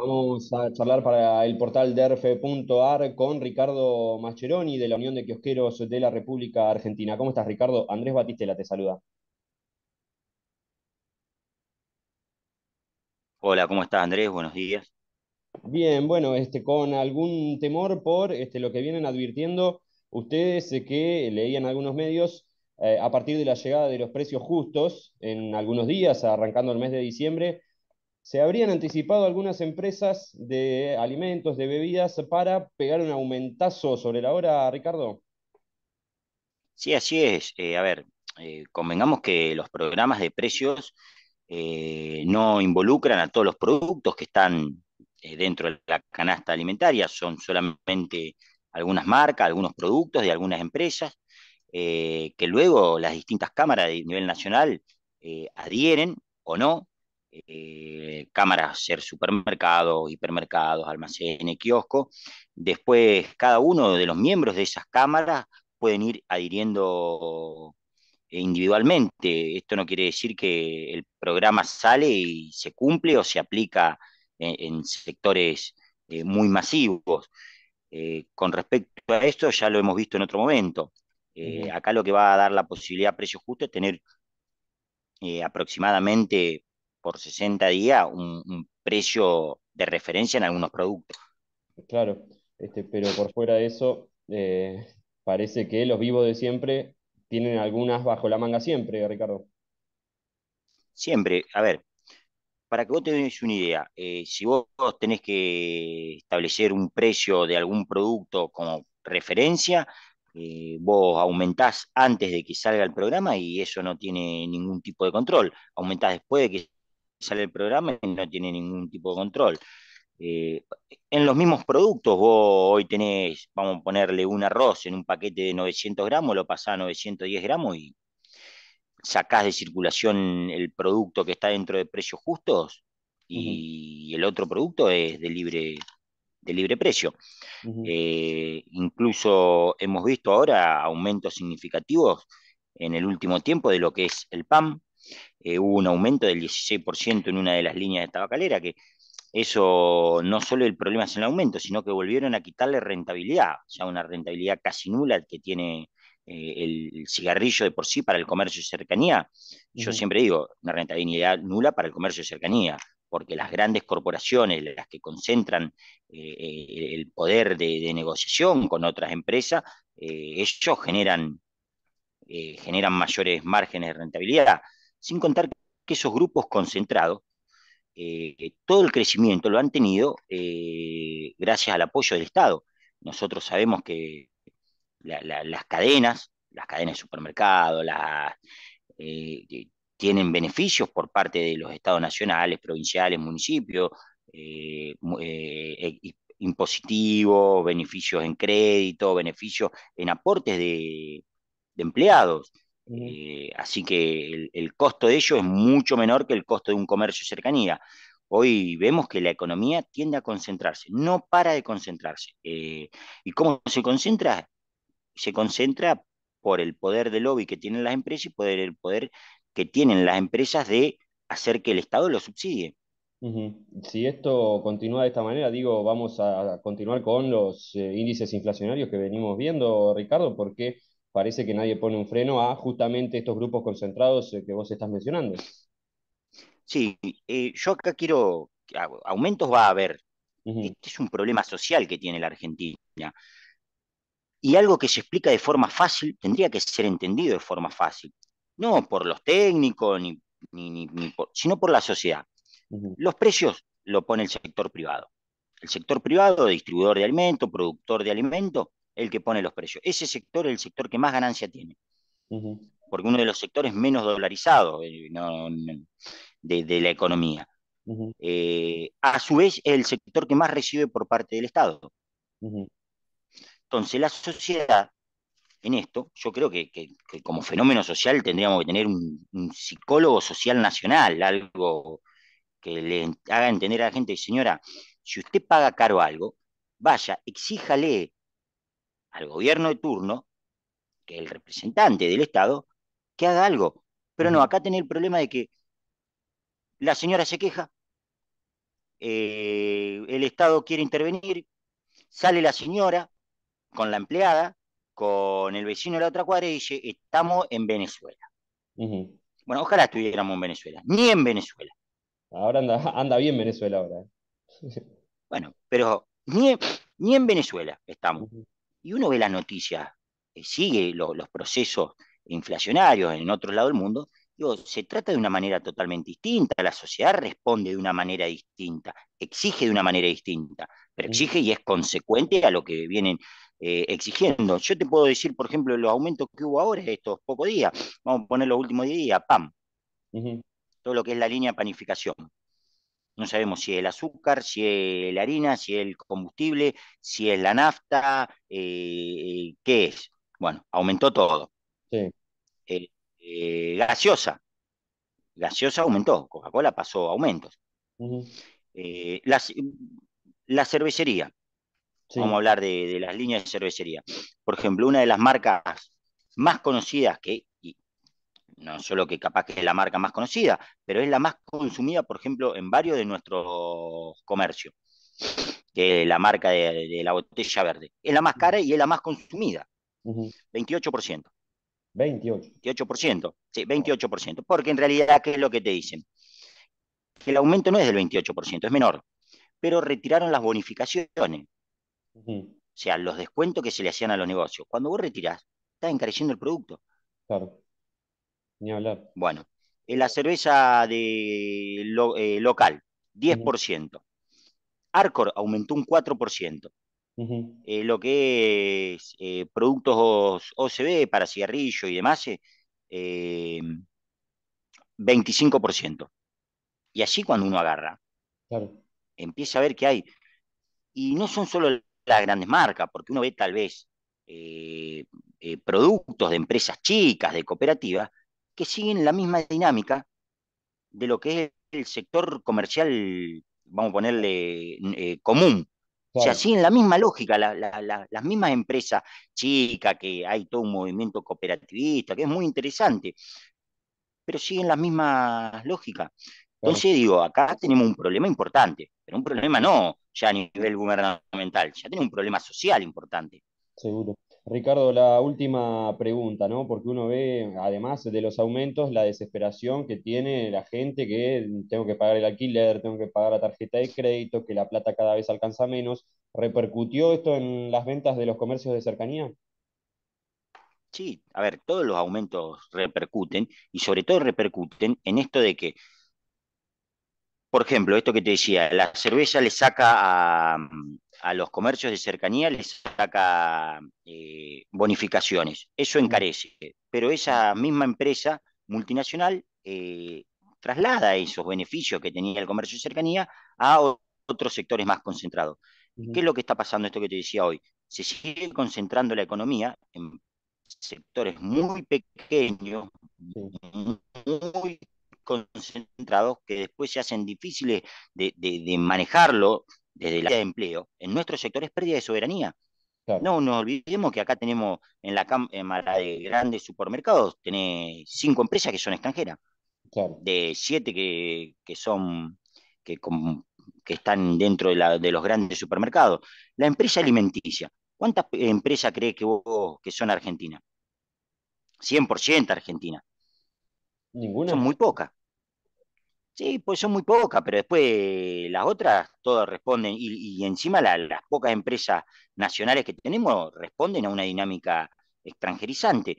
Vamos a charlar para el portal derfe.ar con Ricardo Mascheroni de la Unión de Quiosqueros de la República Argentina. ¿Cómo estás, Ricardo? Andrés Batistela te saluda. Hola, ¿cómo estás, Andrés? Buenos días. Bien, bueno, este, con algún temor por este, lo que vienen advirtiendo ustedes eh, que leían algunos medios eh, a partir de la llegada de los precios justos en algunos días, arrancando el mes de diciembre se habrían anticipado algunas empresas de alimentos, de bebidas, para pegar un aumentazo sobre la hora, Ricardo. Sí, así es. Eh, a ver, eh, convengamos que los programas de precios eh, no involucran a todos los productos que están dentro de la canasta alimentaria, son solamente algunas marcas, algunos productos de algunas empresas, que luego las distintas cámaras de nivel nacional adhieren o no eh, cámaras, ser supermercados, hipermercados, almacenes, kioscos. Después, cada uno de los miembros de esas cámaras pueden ir adhiriendo eh, individualmente. Esto no quiere decir que el programa sale y se cumple o se aplica en, sectores eh, muy masivos. con respecto a esto, ya lo hemos visto en otro momento. acá lo que va a dar la posibilidad a precio justo es tener aproximadamente por 60 días un, precio de referencia en algunos productos. Claro, este, pero por fuera de eso, eh, parece que los vivos de siempre tienen algunas bajo la manga siempre, Ricardo. Siempre, a ver, para que vos te una idea, eh, si vos tenés que establecer un precio de algún producto como referencia, eh, vos aumentás antes de que salga el programa y eso no tiene ningún tipo de control. Aumentás después de que sale el programa y no tiene ningún tipo de control. Eh, en los mismos productos, vos hoy tenés, vamos a ponerle un arroz en un paquete de 900 gramos, lo pasás a 910 gramos y sacás de circulación el producto que está dentro de precios justos y el otro producto es de libre, de libre precio. Eh, incluso hemos visto ahora aumentos significativos en el último tiempo de lo que es el PAM, eh, hubo un aumento del 16% en una de las líneas de tabacalera, que eso no solo el problema es el aumento, sino que volvieron a quitarle rentabilidad, o sea, una rentabilidad casi nula que tiene eh, el cigarrillo de por sí para el comercio de cercanía. Yo siempre digo, una rentabilidad nula para el comercio de cercanía, porque las grandes corporaciones, las que concentran eh, el poder de, negociación con otras empresas, ellos generan, generan mayores márgenes de rentabilidad sin contar que esos grupos concentrados, eh, todo el crecimiento lo han tenido eh, gracias al apoyo del Estado. Nosotros sabemos que las cadenas, las cadenas de supermercados, eh, tienen beneficios por parte de los estados nacionales, provinciales, municipios, eh, impositivos, beneficios en crédito, beneficios en aportes de empleados. Eh, así que el, costo de ello es mucho menor que el costo de un comercio cercanía. Hoy vemos que la economía tiende a concentrarse, no para de concentrarse. Eh, ¿Y cómo se concentra? Se concentra por el poder de lobby que tienen las empresas y por el poder que tienen las empresas de hacer que el Estado lo subsidie. Si esto continúa de esta manera, digo, vamos a continuar con los eh, índices inflacionarios que venimos viendo, Ricardo, porque parece que nadie pone un freno a justamente estos grupos concentrados eh, que vos estás mencionando. Sí, eh, yo acá quiero, aumentos va a haber. Este es un problema social que tiene la Argentina. Y algo que se explica de forma fácil tendría que ser entendido de forma fácil. No por los técnicos, ni, sino por la sociedad. Los precios lo pone el sector privado. El sector privado, distribuidor de alimentos, productor de alimentos, el que pone los precios. Ese sector es el sector que más ganancia tiene. Porque uno de los sectores menos dolarizados eh, de, la economía. Eh, a su vez, es el sector que más recibe por parte del Estado. Entonces, la sociedad en esto, yo creo que, como fenómeno social tendríamos que tener un, un, psicólogo social nacional, algo que le haga entender a la gente, señora, si usted paga caro algo, vaya, exíjale al gobierno de turno, que el representante del Estado, que haga algo. Pero no, acá tiene el problema de que la señora se queja, eh, el Estado quiere intervenir, sale la señora con la empleada, con el vecino de la otra cuadra y dice, estamos en Venezuela. Bueno, ojalá estuviéramos en Venezuela, ni en Venezuela. Ahora anda, anda bien Venezuela ahora. ¿eh? bueno, pero ni, ni en Venezuela estamos y uno ve las noticias, eh, sigue los procesos inflacionarios en otro lado del mundo, digo, se trata de una manera totalmente distinta, la sociedad responde de una manera distinta, exige de una manera distinta, pero exige y es consecuente a lo que vienen eh, exigiendo. Yo te puedo decir, por ejemplo, los aumentos que hubo ahora estos pocos días, vamos a poner los últimos 10 días, PAM, todo lo que es la línea de panificación. No sabemos si es el azúcar, si es la harina, si es el combustible, si es la nafta, eh, qué es. Bueno, aumentó todo. Eh, eh, gaseosa. Gaseosa aumentó, Coca-Cola pasó aumentos. la, cervecería. Vamos a hablar de, de las líneas de cervecería. Por ejemplo, una de las marcas más conocidas que no solo que capaz que es la marca más conocida, pero es la más consumida, por ejemplo, en varios de nuestros comercios, que es la marca de, la botella verde. Es la más cara y es la más consumida, 28%. 28. 28%, sí, 28%, porque en realidad, ¿qué es lo que te dicen? Que el aumento no es del 28%, es menor, pero retiraron las bonificaciones, o sea, los descuentos que se le hacían a los negocios. Cuando vos retirás, estás encareciendo el producto. Claro. Bueno, la cerveza de eh, local, 10%. Arcor aumentó un 4%. Eh, lo que es eh, productos OCB para cigarrillo y demás, 25%. Y así cuando uno agarra, empieza a ver que hay. Y no son solo las grandes marcas, porque uno ve tal vez productos de empresas chicas, de cooperativas, que siguen la misma dinámica de lo que es el sector comercial, vamos a ponerle eh, común. O sea, siguen la misma lógica, las mismas empresas chicas, que hay todo un movimiento cooperativista, que es muy interesante, pero siguen las mismas lógicas. Entonces digo, acá tenemos un problema importante, pero un problema no ya a nivel gubernamental, ya tenemos un problema social importante. Seguro. Ricardo, la última pregunta, ¿no? Porque uno ve, además de los aumentos, la desesperación que tiene la gente que tengo que pagar el alquiler, tengo que pagar la tarjeta de crédito, que la plata cada vez alcanza menos. ¿Repercutió esto en las ventas de los comercios de cercanía? Sí, a ver, todos los aumentos repercuten y sobre todo repercuten en esto de que, por ejemplo, esto que te decía, la cerveza le saca a, a los comercios de cercanía les saca eh, bonificaciones. Eso encarece, pero esa misma empresa multinacional eh, traslada esos beneficios que tenía el comercio de cercanía a otros sectores más concentrados. ¿Qué es lo que está pasando esto que te decía hoy? Se sigue concentrando la economía en sectores muy pequeños, muy concentrados, que después se hacen difíciles de, de manejarlo desde la de empleo, en nuestro sector es pérdida de soberanía. No nos olvidemos que acá tenemos en la Cámara de grandes supermercados, tenés cinco empresas que son extranjeras, de siete que, son que, que, están dentro de, los grandes supermercados. La empresa alimenticia, ¿cuántas empresas crees que vos que son argentinas? 100% argentina. Ninguna. Son muy pocas. Sí, pues son muy pocas, pero después las otras todas responden y, encima las pocas empresas nacionales que tenemos responden a una dinámica extranjerizante.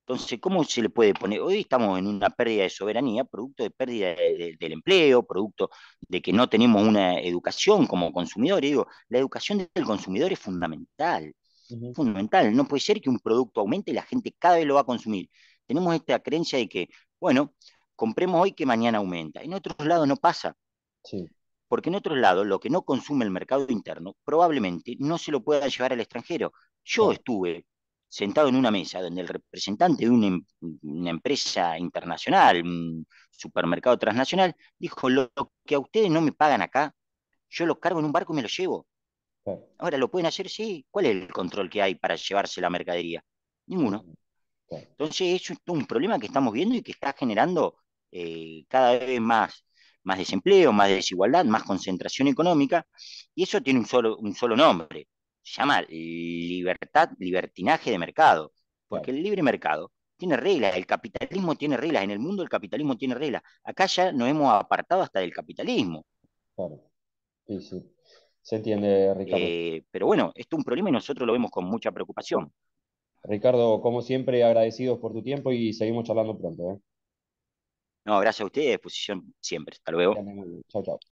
Entonces, ¿cómo se le puede poner? Hoy estamos en una pérdida de soberanía, producto de pérdida del empleo, producto de que no tenemos una educación como consumidores. Digo, la educación del consumidor es fundamental, fundamental. No puede ser que un producto aumente y la gente cada vez lo va a consumir. Tenemos esta creencia de que, bueno, compremos hoy que mañana aumenta. En otros lados no pasa. Porque en otros lados lo que no consume el mercado interno probablemente no se lo pueda llevar al extranjero. Yo estuve sentado en una mesa donde el representante de em-, una, empresa internacional, un supermercado transnacional, dijo, lo, que a ustedes no me pagan acá, yo lo cargo en un barco y me lo llevo. Ahora, ¿lo pueden hacer? Sí. ¿Cuál es el control que hay para llevarse la mercadería? Ninguno. Entonces, eso es un problema que estamos viendo y que está generando eh, cada vez más, más desempleo, más desigualdad, más concentración económica, y eso tiene un solo, un solo nombre, se llama libertad, libertinaje de mercado, porque el libre mercado tiene reglas, el capitalismo tiene reglas, en el mundo el capitalismo tiene reglas, acá ya nos hemos apartado hasta del capitalismo. Claro, sí, sí. Se entiende, Ricardo. Eh, pero bueno, esto es un problema y nosotros lo vemos con mucha preocupación. Ricardo, como siempre, agradecidos por tu tiempo y seguimos charlando pronto. ¿eh? No, gracias a ustedes, disposición siempre. Hasta luego. Chao, chao.